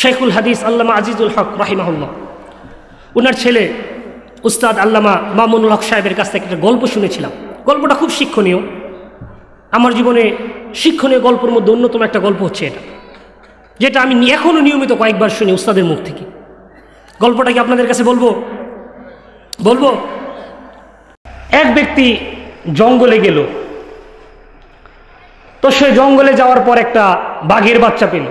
শেখুল হাদিস আল্লামা আজিজুল হক রাহিমাহুল্লাহ ওনার ছেলে উস্তাদ আল্লামা মামুনুল হক সাহেবের কাছ থেকে একটা গল্প শুনেছিলাম গল্পটা খুব শিক্ষণীয় আমার জীবনে শিক্ষণীয় গল্পের মধ্যে অন্যতম একটা গল্প হচ্ছে এটা যেটা আমি এখনও নিয়মিত কয়েকবার শুনি উস্তাদের মুখ থেকে গল্পটা কি আপনাদের কাছে বলবো বলবো এক ব্যক্তি জঙ্গলে গেল তো সে জঙ্গলে যাওয়ার পর একটা বাঘের বাচ্চা পেল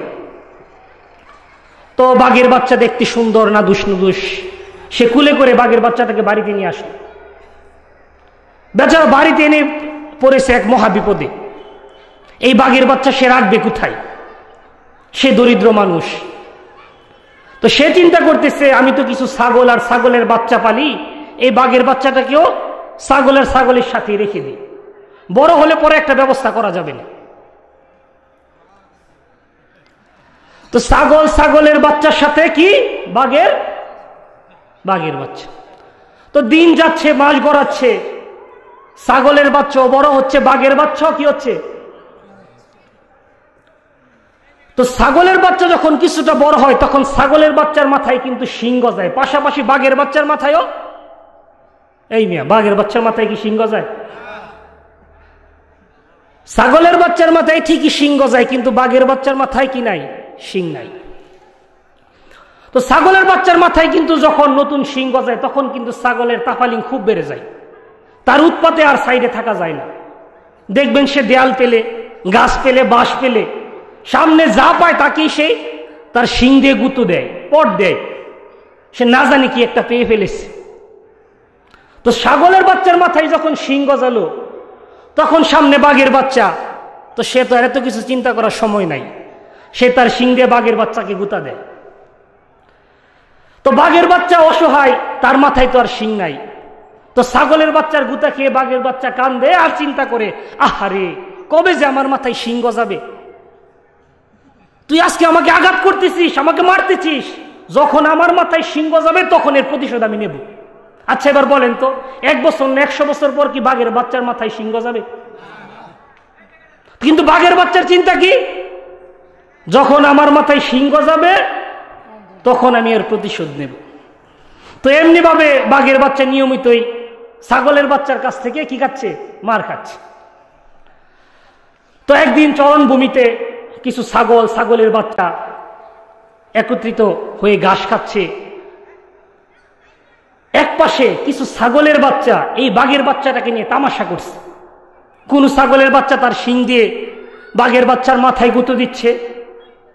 তো বাঘের বাচ্চা দেখতে সুন্দর না দুষ সে কুলে করে বাঘের বাচ্চাটাকে বাড়িতে নিয়ে আসলো বেচারা বাড়িতে এনে পড়েছে এক মহা বিপদে এই বাঘের বাচ্চা সে রাখবে কোথায় সে দরিদ্র মানুষ তো সে চিন্তা করতেছে আমি তো কিছু ছাগল আর ছাগলের বাচ্চা পালি এই বাঘের বাচ্চাটাকেও ছাগলের ছাগলের সাথে রেখে দিই বড় হলে পরে একটা ব্যবস্থা করা যাবে না তো ছাগল ছাগলের বাচ্চার সাথে কি বাঘের বাঘের বাচ্চা তো দিন যাচ্ছে মাস গড়াচ্ছে ছাগলের বাচ্চা বড় হচ্ছে বাঘের বাচ্চাও কি হচ্ছে তো ছাগলের বাচ্চা যখন কিছুটা বড় হয় তখন ছাগলের বাচ্চার মাথায় কিন্তু সিংহ যায় পাশাপাশি বাঘের বাচ্চার মাথায়ও এই মিয়া বাঘের বাচ্চার মাথায় কি সিংহ যায় ছাগলের বাচ্চার মাথায় ঠিকই সিংহ যায় কিন্তু বাঘের বাচ্চার মাথায় কি নাই শিং নাই তো ছাগলের বাচ্চার মাথায় কিন্তু যখন নতুন শিং গজায় তখন কিন্তু ছাগলের তাফালিং খুব বেড়ে যায় তার উৎপাতে আর সাইডে থাকা যায় না দেখবেন সে দেয়াল পেলে গাছ পেলে বাঁশ পেলে সামনে যা পায় তাকেই সে তার শিং দিয়ে গুঁতো দেয় পট দেয় সে না জানি কি একটা পেয়ে ফেলেছে তো ছাগলের বাচ্চার মাথায় যখন শিং গজালো তখন সামনে বাঘের বাচ্চা তো সে তো আর এত কিছু চিন্তা করার সময় নাই সে তার সিংহে বাঘের বাচ্চাকে গুতা দেয় তো বাঘের বাচ্চা অসহায় তার মাথায় তো আর সিং নাই তো ছাগলের বাচ্চার গুতা খেয়ে বাঘের বাচ্চা কান দেয় আর চিন্তা করে আহারে কবে যে আমার মাথায় সিং গজাবে তুই আজকে আমাকে আঘাত করতেছিস আমাকে মারতেছিস যখন আমার মাথায় সিং গজাবে তখন এর প্রতিশোধ আমি নেব আচ্ছা এবার বলেন তো এক বছর না একশো বছর পর কি বাঘের বাচ্চার মাথায় সিং গজাবে কিন্তু বাঘের বাচ্চার চিন্তা কি যখন আমার মাথায় সিংহ যাবে তখন আমি এর প্রতিশোধ নেব তো এমনিভাবে বাঘের বাচ্চা নিয়মিতই ছাগলের বাচ্চার কাছ থেকে কি খাচ্ছে মার খাচ্ছে তো একদিন চরণভূমিতে কিছু ছাগল ছাগলের বাচ্চা একত্রিত হয়ে ঘাস খাচ্ছে এক পাশে কিছু ছাগলের বাচ্চা এই বাঘের বাচ্চাটাকে নিয়ে তামাশা করছে কোন ছাগলের বাচ্চা তার শিং দিয়ে বাঘের বাচ্চার মাথায় গুঁতো দিচ্ছে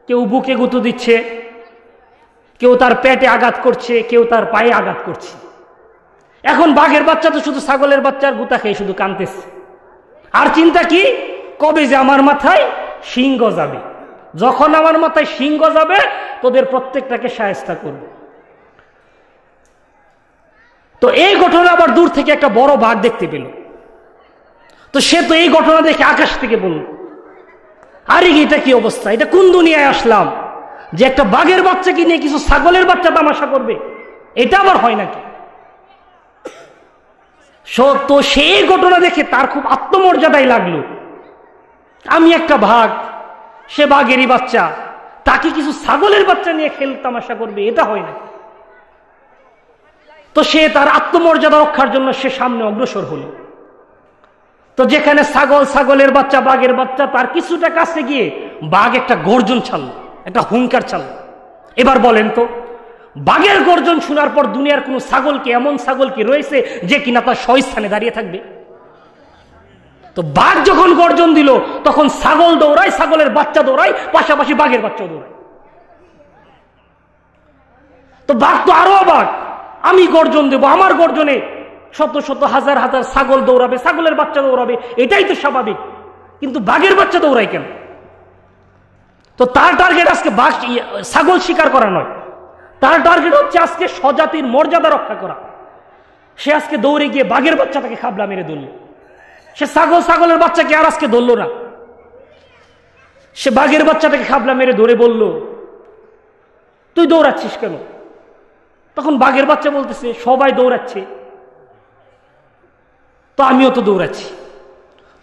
কেউ বুকে গুঁতো দিচ্ছে কেউ তার পেটে আঘাত করছে কেউ তার পায়ে আঘাত করছে এখন বাঘের বাচ্চা তো শুধু ছাগলের বাচ্চার গুতা খেয়ে শুধু কানতেছে আর চিন্তা কি কবে যে আমার মাথায় সিংহ যাবে যখন আমার মাথায় সিংহ যাবে তোদের প্রত্যেকটাকে সায়স্তা করবে তো এই ঘটনা আবার দূর থেকে একটা বড় বাঘ দেখতে পেল তো সে তো এই ঘটনা দেখে আকাশ থেকে বলল আরে এটা কি অবস্থা এটা কোন দুনিয়ায় আসলাম যে একটা বাঘের বাচ্চা কিনে কিছু ছাগলের বাচ্চা তামাশা করবে এটা আবার হয় নাকি তো সেই ঘটনা দেখে তার খুব আত্মমর্যাদাই লাগলো আমি একটা ভাগ সে বাঘেরই বাচ্চা তাকে কিছু ছাগলের বাচ্চা নিয়ে খেল তামাশা করবে এটা হয় নাকি তো সে তার আত্মমর্যাদা রক্ষার জন্য সে সামনে অগ্রসর হলো তো যেখানে ছাগল ছাগলের বাচ্চা বাঘের বাচ্চা তার কিছুটা কাছে গিয়ে বাঘ একটা গর্জন ছাড়ল একটা হুঙ্কার ছাড়ল এবার বলেন তো বাঘের গর্জন শোনার পর দুনিয়ার কোনো ছাগলকে এমন ছাগল কি রয়েছে যে কিনা তার স্বস্থানে দাঁড়িয়ে থাকবে তো বাঘ যখন গর্জন দিল তখন ছাগল দৌড়ায় ছাগলের বাচ্চা দৌড়ায় পাশাপাশি বাঘের বাচ্চা দৌড়ায় তো বাঘ তো আরো বাঘ আমি গর্জন দেব আমার গর্জনে শত শত হাজার হাজার ছাগল দৌড়াবে ছাগলের বাচ্চা দৌড়াবে এটাই তো স্বাভাবিক কিন্তু বাঘের বাচ্চা দৌড়াই কেন তো তার টার্গেট আজকে বাঘ ছাগল শিকার করা নয় তার টার্গেট হচ্ছে আজকে স্বজাতির মর্যাদা রক্ষা করা সে আজকে দৌড়ে গিয়ে বাঘের বাচ্চাটাকে খাবলা মেরে ধরল সে ছাগল ছাগলের বাচ্চাকে আর আজকে ধরল না সে বাঘের বাচ্চাটাকে খাবলা মেরে ধরে বলল তুই দৌড়াচ্ছিস কেন তখন বাঘের বাচ্চা বলতেছে সবাই দৌড়াচ্ছে তো আমিও তো দৌড়াচ্ছি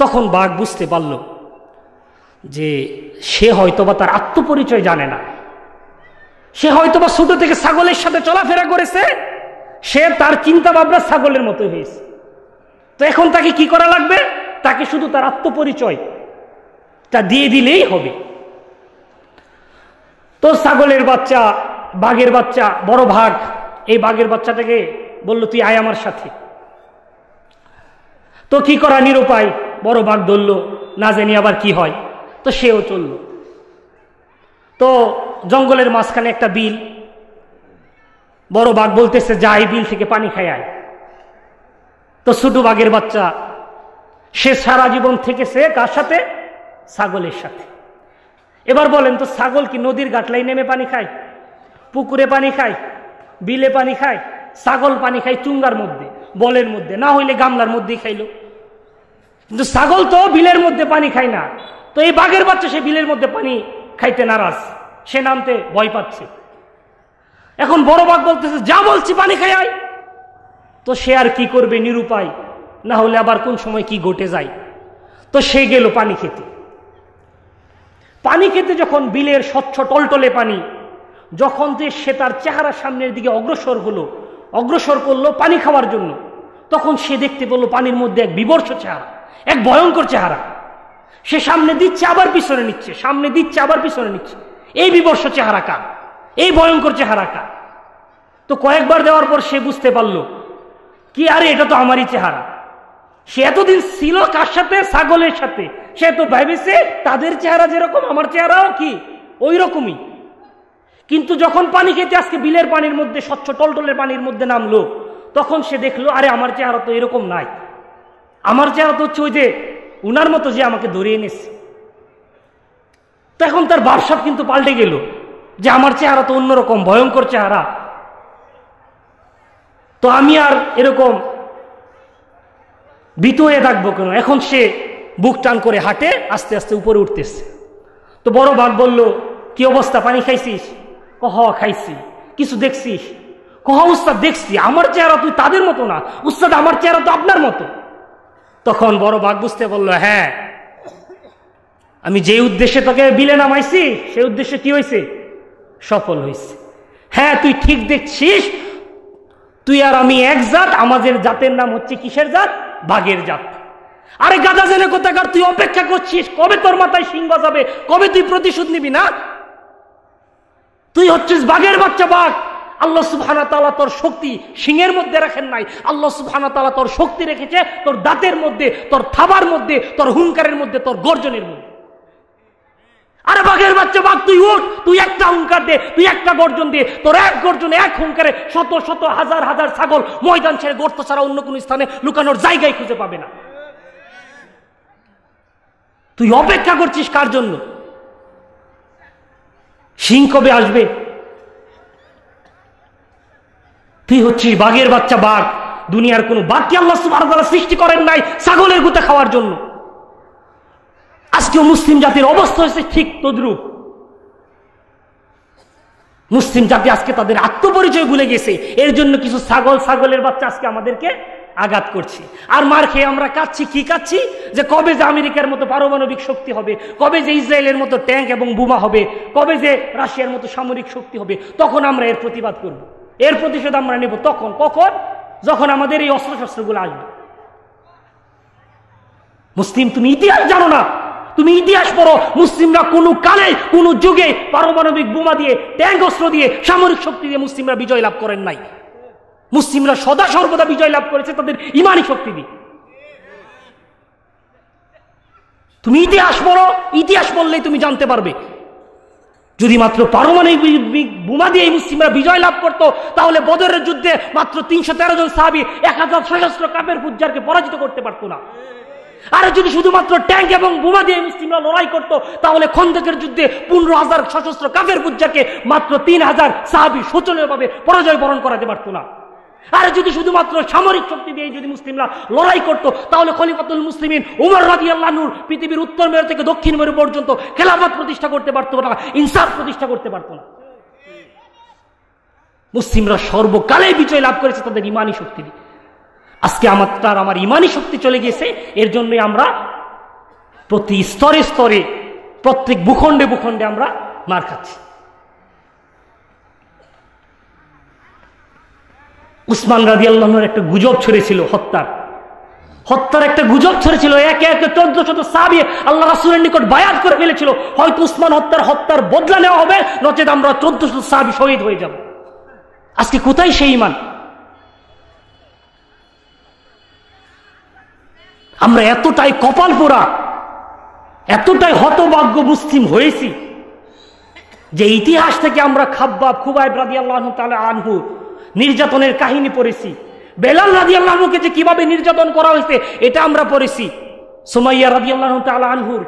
তখন বাঘ বুঝতে পারল যে সে হয়তোবা তার আত্মপরিচয় জানে না সে হয়তোবা ছোট থেকে ছাগলের সাথে চলাফেরা করেছে সে তার চিন্তা ভাবনা ছাগলের মতো হয়েছে তো এখন তাকে কি করা লাগবে তাকে শুধু তার আত্মপরিচয় তা দিয়ে দিলেই হবে তো ছাগলের বাচ্চা বাঘের বাচ্চা বড় ভাগ এই বাঘের বাচ্চাটাকে বলল তুই আয় আমার সাথে তো কি করা নিরুপায় বড় বাঘ ধরল না জানি আবার কি হয় তো সেও চলল তো জঙ্গলের মাঝখানে একটা বিল বড় বাঘ বলতেছে যা এই বিল থেকে পানি খায় আয় তো ছোটো বাঘের বাচ্চা সে সারা জীবন থেকেছে কার সাথে ছাগলের সাথে এবার বলেন তো ছাগল কি নদীর গাটলাই নেমে পানি খায় পুকুরে পানি খায় বিলে পানি খায় ছাগল পানি খায় চুঙ্গার মধ্যে বলের মধ্যে না হইলে গামলার মধ্যেই খাইলো কিন্তু ছাগল তো বিলের মধ্যে পানি খায় না তো এই বাঘের বাচ্চা সে বিলের মধ্যে পানি খাইতে নারাজ সে নামতে ভয় পাচ্ছে এখন বড় বাঘ বলতেছে যা বলছি পানি খাই আয় তো সে আর কি করবে নিরুপায় না হলে আবার কোন সময় কি ঘটে যায় তো সে গেল পানি খেতে পানি খেতে যখন বিলের স্বচ্ছ টলটলে পানি যখন যে সে তার চেহারার সামনের দিকে অগ্রসর হলো অগ্রসর করলো পানি খাওয়ার জন্য তখন সে দেখতে পেল পানির মধ্যে এক বিবর্ষ চেহারা এক ভয়ঙ্কর চেহারা সে সামনে দিচ্ছে আবার পিছনে নিচ্ছে সামনে দিচ্ছে আবার পিছনে নিচ্ছে এই বিবর্ষ চেহারা কার এই ভয়ঙ্কর চেহারা কার তো কয়েকবার দেওয়ার পর সে বুঝতে পারল কি আরে এটা তো আমারই চেহারা সে এতদিন ছিল কার সাথে ছাগলের সাথে সে তো ভাবিছে তাদের চেহারা যেরকম আমার চেহারাও কি ওই রকমই কিন্তু যখন পানি খেতে আজকে বিলের পানির মধ্যে স্বচ্ছ টলটলের পানির মধ্যে নামলো তখন সে দেখলো আরে আমার চেহারা তো এরকম নাই আমার চেহারা তো হচ্ছে ওই যে উনার মতো যে আমাকে ধরিয়ে এনেছে তো এখন তার বারসাপ কিন্তু পাল্টে গেল যে আমার চেহারা তো অন্যরকম ভয়ঙ্কর চেহারা তো আমি আর এরকম বিত হয়ে থাকবো কেন এখন সে বুক টান করে হাঁটে আস্তে আস্তে উপরে উঠতেছে তো বড় বাঘ বলল কি অবস্থা পানি খাইছিস কহ খাইছি কিছু দেখছি কহ উস্তাদ দেখছি আমার চেহারা তুই তাদের মতো না উস্তাদ আমার চেহারা তো আপনার মতো তখন বড় বাঘ বুঝতে বললো হ্যাঁ আমি যে উদ্দেশ্যে তোকে বিলে নামাইছি সেই উদ্দেশ্যে কি হয়েছে সফল হয়েছে হ্যাঁ তুই ঠিক দেখছিস তুই আর আমি এক জাত আমাদের জাতের নাম হচ্ছে কিসের জাত বাঘের জাত আরে গাদা জেনে কোথাকার তুই অপেক্ষা করছিস কবে তোর মাথায় সিংহ যাবে কবে তুই প্রতিশোধ নিবি না তুই হচ্ছিস বাঘের বাচ্চা বাঘ আল্লাহ সুফানা তালা তোর শক্তি সিংয়ের মধ্যে রাখেন নাই আল্লাহ সুফানা তালা তোর শক্তি রেখেছে তোর দাঁতের মধ্যে তোর থাবার মধ্যে তোর হুঙ্কারের মধ্যে তোর গর্জনের মধ্যে আরে বাঘের বাচ্চা বাঘ তুই উঠ তুই একটা হুঙ্কার দে তুই একটা গর্জন দে তোর এক গর্জনে এক হুঙ্কারে শত শত হাজার হাজার ছাগল ময়দান ছেড়ে গর্ত ছাড়া অন্য কোনো স্থানে লুকানোর জায়গায় খুঁজে পাবে না তুই অপেক্ষা করছিস কার জন্য সিং কবে আসবে তুই হচ্ছিস বাঘের বাচ্চা বাঘ দুনিয়ার কোনো বাঘকে আল্লাহ সুবাহ সৃষ্টি করেন নাই ছাগলের গুতা খাওয়ার জন্য আজকেও মুসলিম জাতির অবস্থা হয়েছে ঠিক তদ্রুপ মুসলিম জাতি আজকে তাদের আত্মপরিচয় ভুলে গেছে এর জন্য কিছু ছাগল ছাগলের বাচ্চা আজকে আমাদেরকে আঘাত করছি আর মার খেয়ে আমরা কাচ্ছি কি কাচ্ছি যে কবে যে আমেরিকার মতো পারমাণবিক শক্তি হবে কবে যে ইসরায়েলের মতো ট্যাঙ্ক এবং বোমা হবে কবে যে রাশিয়ার মতো সামরিক শক্তি হবে তখন আমরা এর প্রতিবাদ করব। এর প্রতিশোধ আমরা নেব তখন কখন যখন আমাদের এই অস্ত্রশস্ত্রগুলো আসবে মুসলিম তুমি ইতিহাস জানো না তুমি ইতিহাস পড়ো মুসলিমরা কোনো কালে কোনো যুগে পারমাণবিক বোমা দিয়ে ট্যাঙ্ক অস্ত্র দিয়ে সামরিক শক্তি দিয়ে মুসলিমরা বিজয় লাভ করেন নাই মুসলিমরা সদা সর্বদা বিজয় লাভ করেছে তাদের ইমানই শক্তি দিয়ে তুমি ইতিহাস বলো ইতিহাস বললেই তুমি জানতে পারবে যদি মাত্র পারমাণবিক বোমা দিয়ে মুসলিমরা বিজয় লাভ করত তাহলে বদরের যুদ্ধে মাত্র তিনশো তেরো জন সাহাবি এক হাজার সশস্ত্র কাপের ফুজ্জারকে পরাজিত করতে পারতো না আর যদি শুধুমাত্র ট্যাঙ্ক এবং বোমা দিয়ে মুসলিমরা লড়াই করত তাহলে খন্দকের যুদ্ধে পনেরো হাজার সশস্ত্র কাপের ফুজ্জারকে মাত্র তিন হাজার সাহাবি শোচনীয়ভাবে পরাজয় বরণ করাতে পারতো না আর যদি শুধুমাত্র সামরিক শক্তি দিয়ে যদি মুসলিমরা লড়াই করত তাহলে খলিফাতুল মুসলিম উমর রাজি আল্লাহনুর পৃথিবীর উত্তর মেরু থেকে দক্ষিণ মেরু পর্যন্ত খেলাফত প্রতিষ্ঠা করতে পারতো না ইনসাফ প্রতিষ্ঠা করতে পারতো না মুসলিমরা সর্বকালে বিজয় লাভ করেছে তাদের ইমানি শক্তি দিয়ে আজকে আমার তার আমার ইমানি শক্তি চলে গিয়েছে এর জন্যই আমরা প্রতি স্তরে স্তরে প্রত্যেক ভূখণ্ডে ভূখণ্ডে আমরা মার খাচ্ছি উসমান রাজি আল্লাহর একটা গুজব ছড়েছিল হত্যার হত্যার একটা গুজব ছড়েছিল একে একে চোদ্দ শত সাবি আল্লাহ রাসুলের নিকট বায়াত করে ফেলেছিল হয়তো উসমান হত্যার হত্যার বদলা নেওয়া হবে নচেত আমরা চোদ্দ শত সাবি শহীদ হয়ে যাব আজকে কোথায় সেই ইমান আমরা এতটাই কপাল পোড়া এতটাই হতভাগ্য মুসলিম হয়েছি যে ইতিহাস থেকে আমরা খাব্বা খুবাই ব্রাদি আল্লাহ তাহলে আনহু নির্যাতনের কাহিনী পড়েছি বেলাল রাজি আল্লাহকে যে কিভাবে নির্যাতন করা হয়েছে এটা আমরা পড়েছি সোমাইয়া রাজি আল্লাহ আনহুর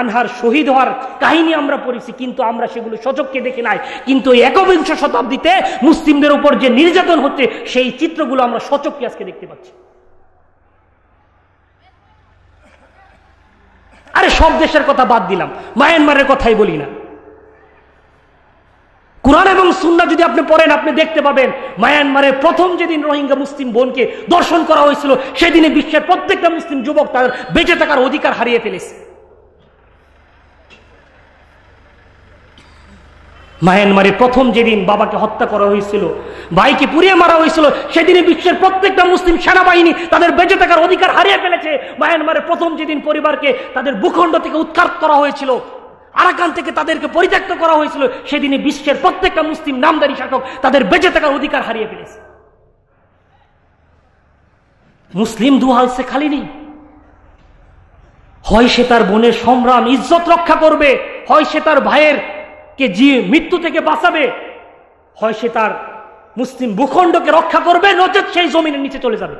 আনহার শহীদ হওয়ার কাহিনী আমরা পড়েছি কিন্তু আমরা সেগুলো সচককে দেখে নাই কিন্তু একবিংশ শতাব্দীতে মুসলিমদের উপর যে নির্যাতন হচ্ছে সেই চিত্রগুলো আমরা সচককে আজকে দেখতে পাচ্ছি আরে সব দেশের কথা বাদ দিলাম মায়ানমারের কথাই বলি না কোরআন এবং সুন্না যদি আপনি পড়েন আপনি দেখতে পাবেন মায়ানমারের প্রথম যেদিন রোহিঙ্গা মুসলিম বোনকে দর্শন করা হয়েছিল সেদিনে বিশ্বের প্রত্যেকটা মুসলিম যুবক তাদের বেঁচে থাকার অধিকার হারিয়ে ফেলেছে মায়ানমারে প্রথম যেদিন বাবাকে হত্যা করা হয়েছিল ভাইকে পুড়িয়ে মারা হয়েছিল সেদিনে বিশ্বের প্রত্যেকটা মুসলিম সেনাবাহিনী তাদের বেঁচে থাকার অধিকার হারিয়ে ফেলেছে মায়ানমারে প্রথম যেদিন পরিবারকে তাদের ভূখণ্ড থেকে উৎখাত করা হয়েছিল আরাকান থেকে তাদেরকে পরিত্যক্ত করা হয়েছিল সেদিনে বিশ্বের প্রত্যেকটা মুসলিম নামদারি শাসক তাদের বেঁচে থাকার অধিকার হারিয়ে ফেলেছে মুসলিম দুহাল সে খালি নেই হয় সে তার বোনের সম্রাম ইজ্জত রক্ষা করবে হয় সে তার ভাইয়ের কে যে মৃত্যু থেকে বাঁচাবে হয় সে তার মুসলিম ভূখণ্ডকে রক্ষা করবে নচেত সেই জমিনের নিচে চলে যাবে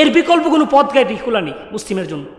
এর বিকল্প কোনো পথ গায়ে খোলা নেই মুসলিমের জন্য